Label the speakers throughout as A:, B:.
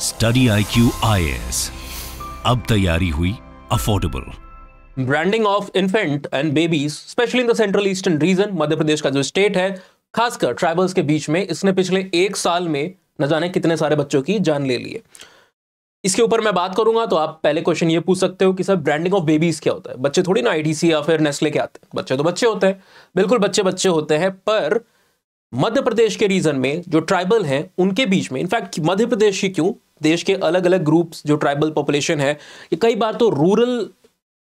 A: Study I Q I अब तैयारी हुई affordable branding of infant and babies specially in the central eastern region Madhya Pradesh का जो state है खासकर ट्राइबल्स के बीच में इसने पिछले एक साल में न जाने कितने सारे बच्चों की जान ले ली है इसके ऊपर मैं बात करूंगा तो आप पहले क्वेश्चन ये पूछ सकते हो कि सर ब्रांडिंग ऑफ बेबीज क्या होता है बच्चे थोड़ी ना आईडीसी या फिर नेस्ले के आते हैं बच्चे तो बच्चे होते हैं बिल्कुल बच्चे बच्चे होते हैं पर मध्य प्रदेश के रीजन में जो ट्राइबल हैं उनके बीच में इनफैक्ट मध्य प्रदेश ही क्यों देश के अलग अलग ग्रुप्स जो ट्राइबल पॉपुलेशन है ये कई बार तो रूरल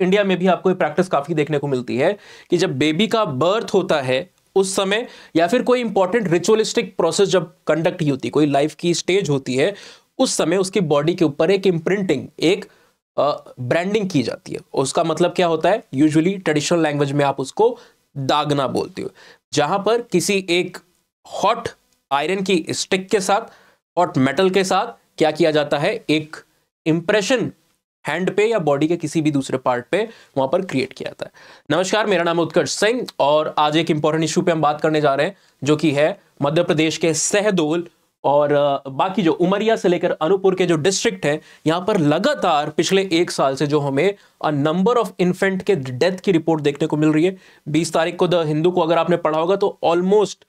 A: इंडिया में भी आपको ये प्रैक्टिस काफ़ी देखने को मिलती है कि जब बेबी का बर्थ होता है उस समय या फिर कोई इंपॉर्टेंट रिचुअलिस्टिक प्रोसेस जब कंडक्ट ही होती है कोई लाइफ की स्टेज होती है उस समय उसकी बॉडी के ऊपर एक इम्प्रिंटिंग एक ब्रांडिंग की जाती है उसका मतलब क्या होता है यूजुअली ट्रेडिशनल लैंग्वेज में आप उसको दागना बोलते हो जहां पर किसी एक हॉट आयरन की स्टिक के साथ हॉट मेटल के साथ क्या किया जाता है एक इंप्रेशन हैंड पे या बॉडी के किसी भी दूसरे पार्ट पे वहां पर क्रिएट किया जाता है नमस्कार मेरा नाम उत्कर्ष सिंह और आज एक इंपॉर्टेंट इशू पे हम बात करने जा रहे हैं जो कि है मध्य प्रदेश के सहदोल और बाकी जो उमरिया से लेकर अनूपपुर के जो डिस्ट्रिक्ट हैं यहाँ पर लगातार पिछले एक साल से जो हमें अ नंबर ऑफ इन्फेंट के डेथ की रिपोर्ट देखने को मिल रही है बीस तारीख को द हिंदू को अगर आपने पढ़ा होगा तो ऑलमोस्ट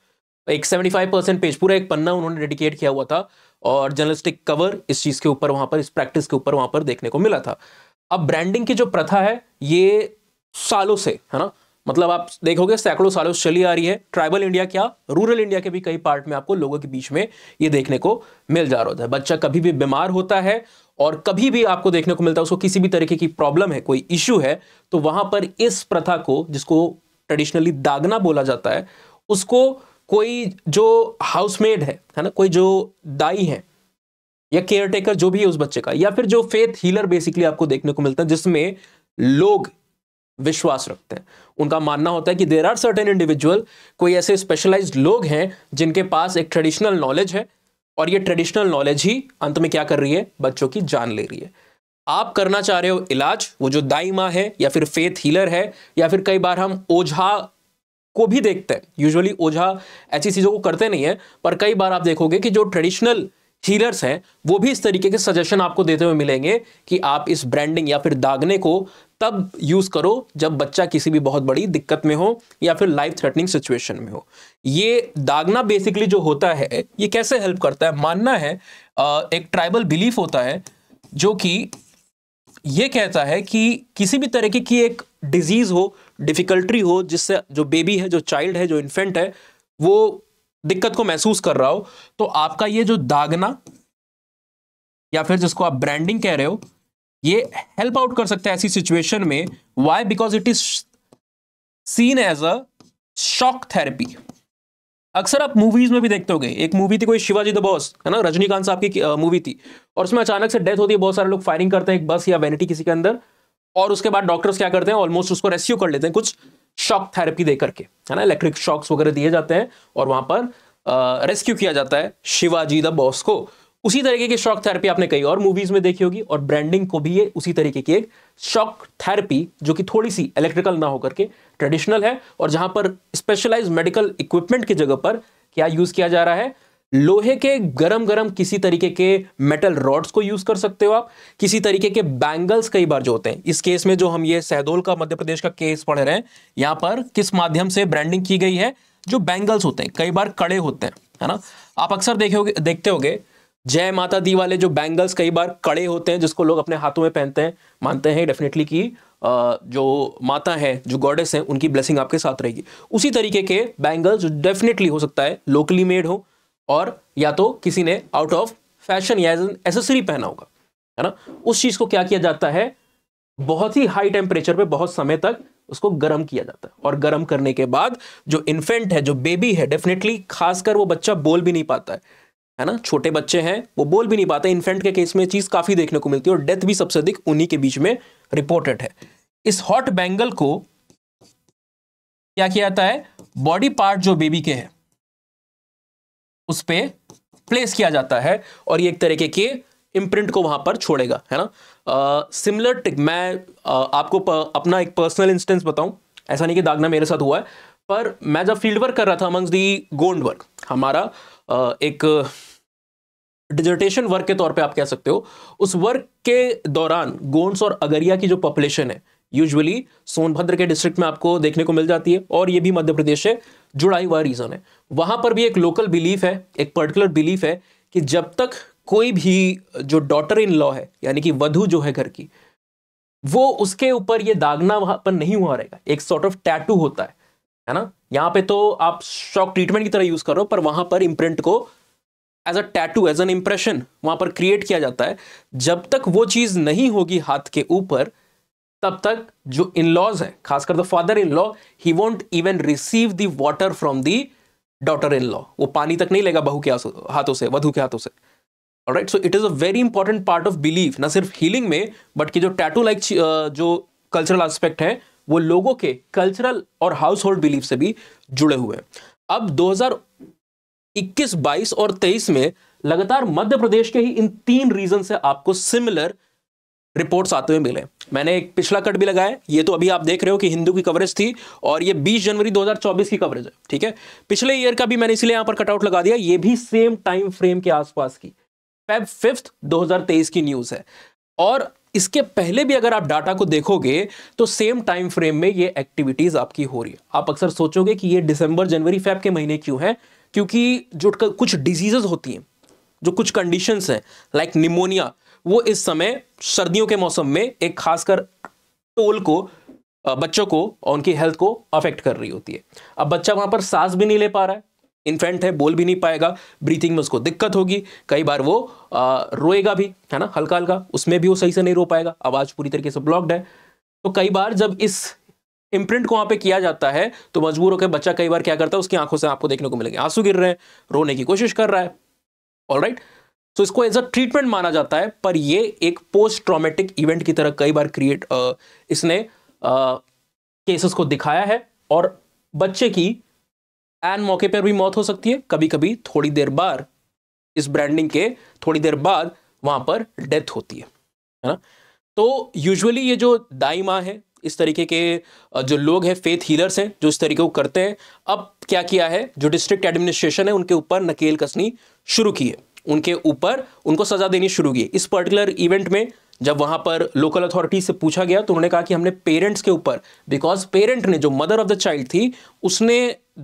A: एक सेवेंटी फाइव परसेंट पेज पूरा एक पन्ना उन्होंने डेडिकेट किया हुआ था और जर्नलिस्टिक कवर इस चीज़ के ऊपर वहां पर इस प्रैक्टिस के ऊपर वहां पर देखने को मिला था अब ब्रांडिंग की जो प्रथा है ये सालों से है ना मतलब आप देखोगे सैकड़ों सालों से चली आ रही है ट्राइबल इंडिया क्या रूरल इंडिया के भी कई पार्ट में आपको लोगों के बीच में ये देखने को मिल जा रहा है बच्चा कभी भी बीमार होता है और कभी भी आपको देखने को मिलता है उसको किसी भी तरीके की प्रॉब्लम है कोई इश्यू है तो वहां पर इस प्रथा को जिसको ट्रेडिशनली दागना बोला जाता है उसको कोई जो हाउसमेड है है ना कोई जो दाई है या केयर टेकर जो भी है उस बच्चे का या फिर जो फेथ हीलर बेसिकली आपको देखने को मिलता है जिसमें लोग विश्वास रखते हैं उनका मानना होता है कि देर आर सर्टेन इंडिविजुअल कोई ऐसे स्पेशलाइज लोग हैं जिनके पास एक ट्रेडिशनल नॉलेज है और ये ट्रेडिशनल नॉलेज ही अंत में क्या कर रही है बच्चों की जान ले रही है आप करना चाह रहे हो इलाज वो जो दाई माँ है या फिर फेथ हीलर है या फिर कई बार हम ओझा को भी देखते हैं यूजुअली ओझा ऐसी चीज़ों को करते नहीं है पर कई बार आप देखोगे कि जो ट्रेडिशनल हीलर्स हैं वो भी इस तरीके के सजेशन आपको देते हुए मिलेंगे कि आप इस ब्रांडिंग या फिर दागने को तब यूज़ करो जब बच्चा किसी भी बहुत बड़ी दिक्कत में हो या फिर लाइफ थ्रेटनिंग सिचुएशन में हो ये दागना बेसिकली जो होता है ये कैसे हेल्प करता है मानना है एक ट्राइबल बिलीफ होता है जो कि ये कहता है कि किसी भी तरीके की एक डिजीज़ हो डिफ़िकल्टी हो जिससे जो बेबी है जो चाइल्ड है जो इन्फेंट है वो दिक्कत को महसूस कर रहा हो तो आपका ये जो दागना या फिर जिसको आप ब्रांडिंग कह रहे हो ये हेल्प आउट कर सकता है ऐसी सिचुएशन में why because it is seen as a shock therapy अक्सर आप मूवीज में भी देखते होंगे एक मूवी थी कोई शिवाजी द बॉस है ना रजनीकांत साहब की मूवी थी और उसमें अचानक से डेथ होती है बहुत सारे लोग फायरिंग करते हैं एक बस या वैनिटी किसी के अंदर और उसके बाद डॉक्टर्स क्या करते हैं ऑलमोस्ट उसको रेस्क्यू कर लेते हैं कुछ शॉक थेरेपी देकर के है ना इलेक्ट्रिक शॉक्स वगैरह दिए जाते हैं और वहां पर रेस्क्यू किया जाता है शिवाजी द बॉस को उसी तरीके की शॉक थेरेपी आपने कई और मूवीज में देखी होगी और ब्रांडिंग को भी ये उसी तरीके की एक शॉक थेरेपी जो कि थोड़ी सी इलेक्ट्रिकल ना होकर के ट्रेडिशनल है और जहां पर स्पेशलाइज मेडिकल इक्विपमेंट की जगह पर क्या यूज किया जा रहा है लोहे के गरम गरम किसी तरीके के मेटल रॉड्स को यूज कर सकते हो आप किसी तरीके के बैंगल्स कई बार जो होते हैं इस केस में जो हम ये सहदोल का मध्य प्रदेश का केस पढ़ रहे हैं यहाँ पर किस माध्यम से ब्रांडिंग की गई है जो बैंगल्स होते हैं कई बार कड़े होते हैं है ना आप अक्सर देखे देखते हो जय माता दी वाले जो बैंगल्स कई बार कड़े होते हैं जिसको लोग अपने हाथों में पहनते हैं मानते हैं डेफिनेटली कि जो माता है जो गॉडेस है उनकी ब्लेसिंग आपके साथ रहेगी उसी तरीके के बैंगल्स डेफिनेटली हो सकता है लोकली मेड हो और या तो किसी ने आउट ऑफ फैशन या एज एसेसरी पहना होगा है ना उस चीज़ को क्या किया जाता है बहुत ही हाई टेम्परेचर पे बहुत समय तक उसको गर्म किया जाता है और गर्म करने के बाद जो इन्फेंट है जो बेबी है डेफिनेटली खासकर वो बच्चा बोल भी नहीं पाता है है ना छोटे बच्चे हैं वो बोल भी नहीं पाते इन्फेंट के केस में चीज़ काफ़ी देखने को मिलती है और डेथ भी सबसे अधिक उन्हीं के बीच में रिपोर्टेड है इस हॉट बैंगल को क्या किया जाता है बॉडी पार्ट जो बेबी के हैं उस पर प्लेस किया जाता है और ये एक तरीके के इम्प्रिंट को वहां पर छोड़ेगा है ना सिमिलर टिक मैं uh, आपको प, अपना एक पर्सनल इंस्टेंस बताऊं ऐसा नहीं कि दागना मेरे साथ हुआ है पर मैं जब फील्ड वर्क कर रहा था अमंग्स दी गोंड वर्क हमारा uh, एक डिजर्टेशन वर्क के तौर पे आप कह सकते हो उस वर्क के दौरान गोंड्स और अगरिया की जो पॉपुलेशन है यूजुअली सोनभद्र के डिस्ट्रिक्ट में आपको देखने को मिल जाती है और ये भी मध्य प्रदेश है जुड़ा हुआ रीज़न है वहां पर भी एक लोकल बिलीफ है एक पर्टिकुलर बिलीफ है कि जब तक कोई भी जो डॉटर इन लॉ है यानी कि वधु जो है घर की वो उसके ऊपर ये दागना वहां पर नहीं हुआ रहेगा एक सॉर्ट ऑफ टैटू होता है है ना यहाँ पे तो आप शॉक ट्रीटमेंट की तरह यूज़ करो पर वहां पर इम्प्रिंट को as a tattoo as an impression वहां पर क्रिएट किया जाता है जब तक वो चीज़ नहीं होगी हाथ के ऊपर तब तक जो इन लॉज है खासकर the father in law he won't even receive the water from the daughter in law वो पानी तक नहीं लेगा बहू के हाथों से वधु के हाथों से right so it is a very important part of believe ना सिर्फ हीलिंग में बट कि जो टैटू लाइक जो कल्चरल एस्पेक्ट है वो लोगों के कल्चरल और हाउस होल्ड बिलीफ से भी जुड़े हुए हैं अब 2021, 22 और 23 में लगातार मध्य प्रदेश के ही इन तीन रीजन से आपको सिमिलर रिपोर्ट्स आते हुए मिले मैंने एक पिछला कट भी लगाया ये तो अभी आप देख रहे हो कि हिंदू की कवरेज थी और ये 20 जनवरी 2024 की कवरेज है ठीक है पिछले ईयर का भी मैंने इसलिए यहाँ पर कटआउट लगा दिया ये भी सेम टाइम फ्रेम के आसपास की फेब फिफ्थ दो की न्यूज़ है और इसके पहले भी अगर आप डाटा को देखोगे तो सेम टाइम फ्रेम में ये एक्टिविटीज़ आपकी हो रही है आप अक्सर सोचोगे कि ये दिसंबर जनवरी फैब के महीने क्यों हैं क्योंकि जो कुछ डिजीजेज होती हैं जो कुछ कंडीशंस हैं लाइक निमोनिया वो इस समय सर्दियों के मौसम में एक खासकर टोल को बच्चों को और उनकी हेल्थ को अफेक्ट कर रही होती है अब बच्चा वहां पर सांस भी नहीं ले पा रहा है इन्फेंट है बोल भी नहीं पाएगा ब्रीथिंग में उसको दिक्कत होगी कई बार वो आ, रोएगा भी है ना हल्का हल्का उसमें भी वो सही से नहीं रो पाएगा आवाज़ पूरी तरीके से ब्लॉक्ड है तो कई बार जब इस इम्प्रिंट को वहां पे किया जाता है तो मजबूर होकर बच्चा कई बार क्या करता है उसकी आंखों से आपको देखने को मिलेगा आंसू गिर रहे हैं रोने की कोशिश कर रहा है all right right? So so, इसको एज अ ट्रीटमेंट माना जाता है पर ये एक पोस्ट ट्रॉमेटिक इवेंट की तरह कई बार क्रिएट इसने केसेस को दिखाया है और बच्चे की एन मौके पर भी मौत हो सकती है कभी कभी थोड़ी देर बाद इस ब्रांडिंग के थोड़ी देर बाद वहां पर डेथ होती है है ना तो यूजुअली ये जो दाई माँ है इस तरीके के जो लोग हैं फेथ हीलर्स हैं जो इस तरीके को करते हैं अब क्या किया है जो डिस्ट्रिक्ट एडमिनिस्ट्रेशन है उनके ऊपर नकेल कसनी शुरू की है उनके ऊपर उनको सज़ा देनी शुरू की इस पर्टिकुलर इवेंट में जब वहां पर लोकल अथॉरिटी से पूछा गया तो उन्होंने कहा कि हमने पेरेंट्स के ऊपर बिकॉज पेरेंट ने जो मदर ऑफ द चाइल्ड थी उसने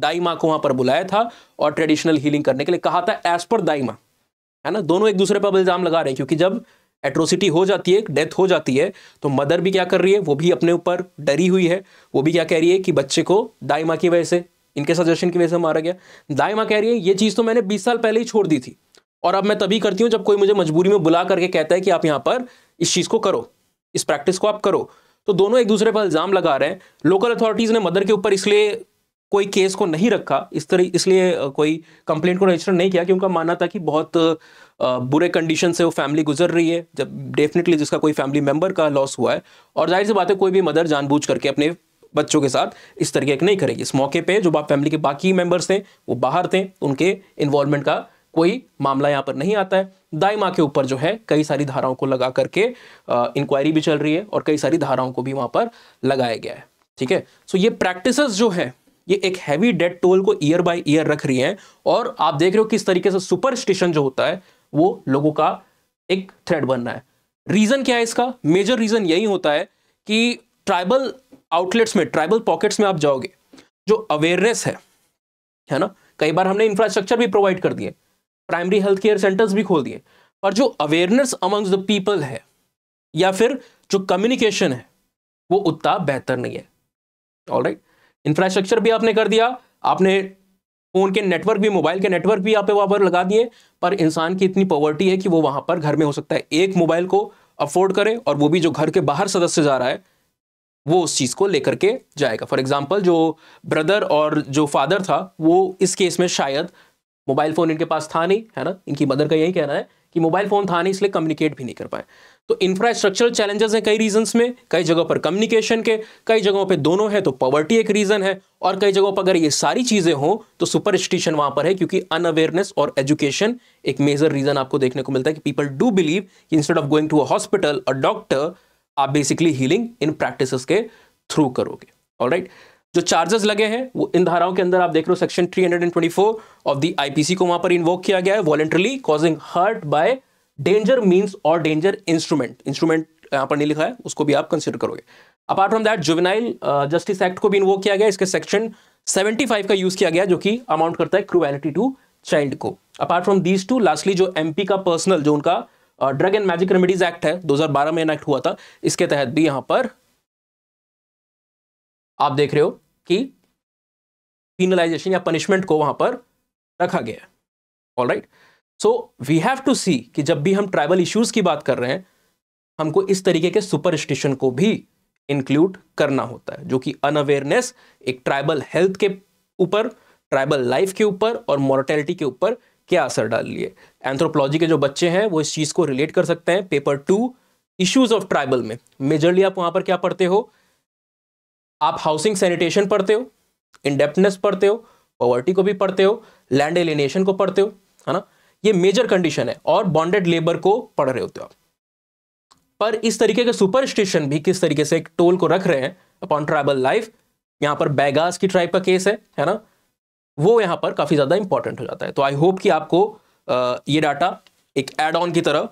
A: दाई माँ को वहां पर बुलाया था और ट्रेडिशनल हीलिंग करने के लिए कहा था एज पर दाई माँ है ना दोनों एक दूसरे पर इल्ज़ाम लगा रहे हैं क्योंकि जब एट्रोसिटी हो जाती है डेथ हो जाती है तो मदर भी क्या कर रही है वो भी अपने ऊपर डरी हुई है वो भी क्या कह रही है कि बच्चे को दाई माँ की वजह से इनके सजेशन की वजह से मारा गया दाई माँ कह रही है ये चीज़ तो मैंने बीस साल पहले ही छोड़ दी थी और अब मैं तभी करती हूँ जब कोई मुझे मजबूरी में बुला करके कहता है कि आप यहाँ पर इस चीज़ को करो इस प्रैक्टिस को आप करो तो दोनों एक दूसरे पर इल्ज़ाम लगा रहे हैं लोकल अथॉरिटीज़ ने मदर के ऊपर इसलिए कोई केस को नहीं रखा इस तरह इसलिए कोई कंप्लेंट को रजिस्टर नहीं किया कि उनका मानना था कि बहुत बुरे कंडीशन से वो फैमिली गुजर रही है जब डेफिनेटली जिसका कोई फैमिली मेम्बर का लॉस हुआ है और जाहिर सी बात है कोई भी मदर जानबूझ करके अपने बच्चों के साथ इस तरीके की नहीं करेगी इस मौके पे जो बाप फैमिली के बाकी मेंबर्स थे वो बाहर थे उनके इन्वॉल्वमेंट का कोई मामला यहाँ पर नहीं आता है दाइमा के ऊपर जो है कई सारी धाराओं को लगा करके इंक्वायरी भी चल रही है और कई सारी धाराओं को भी वहाँ पर लगाया गया है ठीक है सो ये प्रैक्टिस जो है ये एक हैवी डेड टोल को ईयर बाय ईयर रख रही हैं और आप देख रहे हो किस तरीके से सुपरस्टिशन जो होता है वो लोगों का एक थ्रेड बन रहा है रीज़न क्या है इसका मेजर रीज़न यही होता है कि ट्राइबल आउटलेट्स में ट्राइबल पॉकेट्स में आप जाओगे जो अवेयरनेस है है ना कई बार हमने इंफ्रास्ट्रक्चर भी प्रोवाइड कर दिए प्राइमरी हेल्थ केयर सेंटर्स भी खोल दिए पर जो अवेयरनेस अमंग्स द पीपल है या फिर जो कम्युनिकेशन है वो उतना बेहतर नहीं है ऑल राइट इंफ्रास्ट्रक्चर भी आपने कर दिया आपने फोन के नेटवर्क भी मोबाइल के नेटवर्क भी यहाँ पे वहाँ पर लगा दिए पर इंसान की इतनी पॉवर्टी है कि वो वहाँ पर घर में हो सकता है एक मोबाइल को अफोर्ड करे और वो भी जो घर के बाहर सदस्य जा रहा है वो उस चीज़ को लेकर के जाएगा फॉर एग्जाम्पल जो ब्रदर और जो फादर था वो इस केस में शायद मोबाइल फ़ोन इनके पास था नहीं है ना इनकी मदर का यही कहना है कि मोबाइल फ़ोन था नहीं इसलिए कम्युनिकेट भी नहीं कर पाए तो इंफ्रास्ट्रक्चरल चैलेंजेस हैं कई रीजंस में कई जगहों पर कम्युनिकेशन के कई जगहों पे दोनों है तो पॉवर्टी एक रीज़न है और कई जगहों पर अगर ये सारी चीज़ें हों तो सुपरस्टिशन वहां पर है क्योंकि अनअवेयरनेस और एजुकेशन एक मेजर रीज़न आपको देखने को मिलता है कि पीपल डू बिलीव कि instead of going to a hospital a doctor आप बेसिकली हीलिंग इन प्रैक्टिस के थ्रू करोगे ऑल राइट right? जो चार्जेस लगे हैं वो इन धाराओं के अंदर आप देख रहे हो सेक्शन 324 ऑफ द आईपीसी को वहां पर इन्वोक किया गया है voluntarily causing hurt by danger means और डेंजर इंस्ट्रूमेंट इंस्ट्रूमेंट यहां पर नहीं लिखा है उसको भी आप कंसिडर करोगे apart from that juvenile justice act को भी इन्वोक किया गया इसके सेक्शन सेवेंटी का यूज किया गया जो कि अमाउंट करता है क्रूएलिटी टू चाइल्ड को apart from these two lastly जो एम का पर्सनल जो उनका drug and magic remedies act है 2012 में एनेक्ट हुआ था इसके तहत भी यहां पर आप देख रहे हो की पिनलाइजेशन या पनिशमेंट को वहां पर रखा गया all right so we have to see कि जब भी हम ट्राइबल इश्यूज की बात कर रहे हैं हमको इस तरीके के सुपरस्टिशन को भी इंक्लूड करना होता है जो कि अनअवेयरनेस एक ट्राइबल हेल्थ के ऊपर ट्राइबल लाइफ के ऊपर और मोरटेलिटी के ऊपर क्या असर डाल लिए एंथ्रोपोलॉजी के जो बच्चे हैं वो इस चीज़ को रिलेट कर सकते हैं paper two issues of tribal में मेजरली आप वहां पर क्या पढ़ते हो आप हाउसिंग सैनिटेशन पढ़ते हो इंडेप्टनेस पढ़ते हो पॉवर्टी को भी पढ़ते हो लैंड एलिनेशन को पढ़ते हो है ना ये मेजर कंडीशन है और बॉन्डेड लेबर को पढ़ रहे होते हो आप पर इस तरीके के स्टेशन भी किस तरीके से एक टोल को रख रहे हैं अपॉन ट्राइबल लाइफ यहाँ पर बैगास की ट्राइब का केस है है ना वो यहाँ पर काफ़ी ज़्यादा इंपॉर्टेंट हो जाता है तो आई होप कि आपको आ, ये डाटा एक एड ऑन की तरह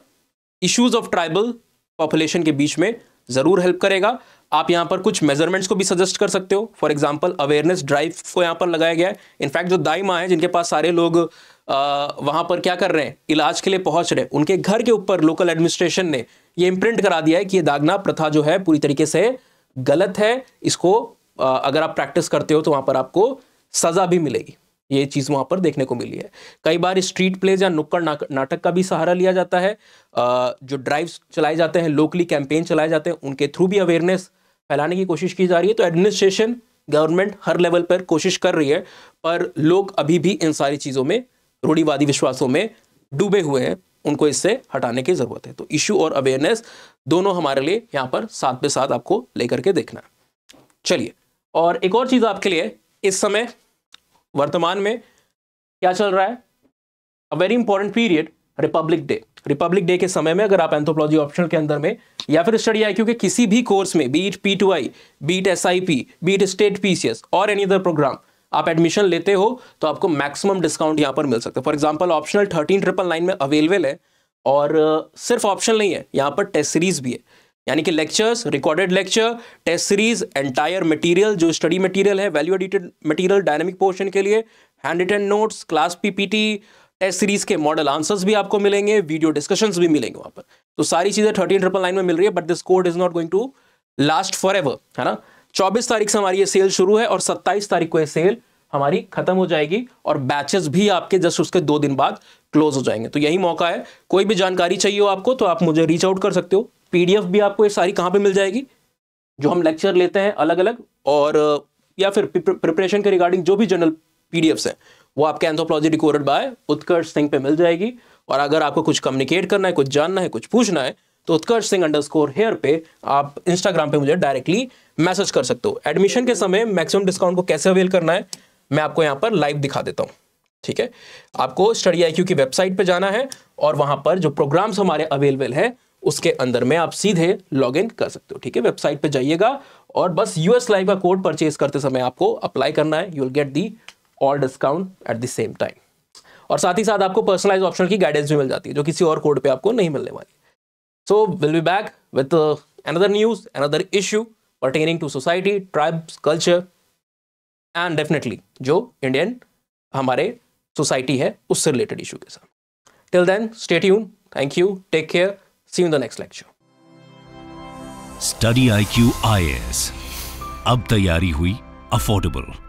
A: इश्यूज ऑफ ट्राइबल पॉपुलेशन के बीच में ज़रूर हेल्प करेगा आप यहाँ पर कुछ मेजरमेंट्स को भी सजेस्ट कर सकते हो फॉर एग्जाम्पल अवेयरनेस ड्राइव को यहाँ पर लगाया गया है इनफैक्ट जो दाई माँ है जिनके पास सारे लोग वहाँ पर क्या कर रहे हैं इलाज के लिए पहुँच रहे हैं उनके घर के ऊपर लोकल एडमिनिस्ट्रेशन ने ये इम्प्रिंट करा दिया है कि ये दागना प्रथा जो है पूरी तरीके से गलत है इसको अगर आप प्रैक्टिस करते हो तो वहाँ पर आपको सज़ा भी मिलेगी ये चीज़ वहां पर देखने को मिली है कई बार स्ट्रीट प्लेज या नुक्कड़ नाटक का भी सहारा लिया जाता है जो ड्राइव्स चलाए जाते हैं लोकली कैंपेन चलाए जाते हैं उनके थ्रू भी अवेयरनेस फैलाने की कोशिश की जा रही है तो एडमिनिस्ट्रेशन गवर्नमेंट हर लेवल पर कोशिश कर रही है पर लोग अभी भी इन सारी चीज़ों में रूढ़ीवादी विश्वासों में डूबे हुए हैं उनको इससे हटाने की ज़रूरत है तो इश्यू और अवेयरनेस दोनों हमारे लिए यहाँ पर साथ पे साथ आपको लेकर के देखना है चलिए और एक और चीज़ आपके लिए इस समय वर्तमान में क्या चल रहा है a very important period republic day republic day के समय में अगर आप एंथोपोलॉजी ऑप्शन के अंदर में या फिर स्टडी आई क्योंकि किसी भी कोर्स में be it P two I be it S I P be it state P C S और एनी अदर प्रोग्राम आप एडमिशन लेते हो तो आपको मैक्सिमम डिस्काउंट यहाँ पर मिल सकता है for example optional thirteen triple nine में अवेलेबल है और सिर्फ ऑप्शन नहीं है यहाँ पर टेस्ट सीरीज भी है यानी कि lectures recorded lecture test series entire material जो स्टडी मटेरियल है value edited material dynamic portion के लिए handwritten notes class PPT test series के मॉडल आंसर्स भी आपको मिलेंगे वीडियो डिस्कशंस भी मिलेंगे वहाँ पर तो सारी चीज़ें थर्टीन ट्रिपल नाइन में मिल रही है but this code is not going to last forever है ना चौबीस तारीख से हमारी ये सेल शुरू है और सत्ताईस तारीख को ये सेल हमारी खत्म हो जाएगी और बैचेस भी आपके जस्ट उसके दो दिन बाद क्लोज हो जाएंगे तो यही मौका है कोई भी जानकारी चाहिए हो आपको तो आप मुझे रीच आउट कर सकते हो पीडीएफ भी आपको ये सारी कहाँ पे मिल जाएगी जो हम लेक्चर लेते हैं अलग अलग और या फिर प्रिपरेशन के रिगार्डिंग जो भी जनरल पीडीएफ्स है वो आपके anthropology recorded by Utkarsh Singh पे मिल जाएगी और अगर आपको कुछ कम्युनिकेट करना है कुछ जानना है कुछ पूछना है तो Utkarsh Singh underscore here पे आप इंस्टाग्राम पे मुझे डायरेक्टली मैसेज कर सकते हो एडमिशन के समय मैक्सिमम डिस्काउंट को कैसे अवेल करना है मैं आपको यहाँ पर लाइव दिखा देता हूँ ठीक है आपको स्टडी आई की वेबसाइट पर जाना है और वहाँ पर जो प्रोग्राम्स हमारे अवेलेबल है उसके अंदर में आप सीधे लॉग इन कर सकते हो ठीक है वेबसाइट पे जाइएगा और बस यूएस लाइव का कोड परचेज करते समय आपको अप्लाई करना है you will get the all discount at the same time और साथ ही साथ आपको पर्सनलाइज ऑप्शन की गाइडेंस भी मिल जाती है जो किसी और कोड पे आपको नहीं मिलने वाली so will be back with another news another issue pertaining to society tribes culture and definitely जो इंडियन हमारे सोसाइटी है उससे रिलेटेड इशू के साथ till then stay tuned thank you take care See you in the next lecture. Study IQ IS. अब तैयारी हुई affordable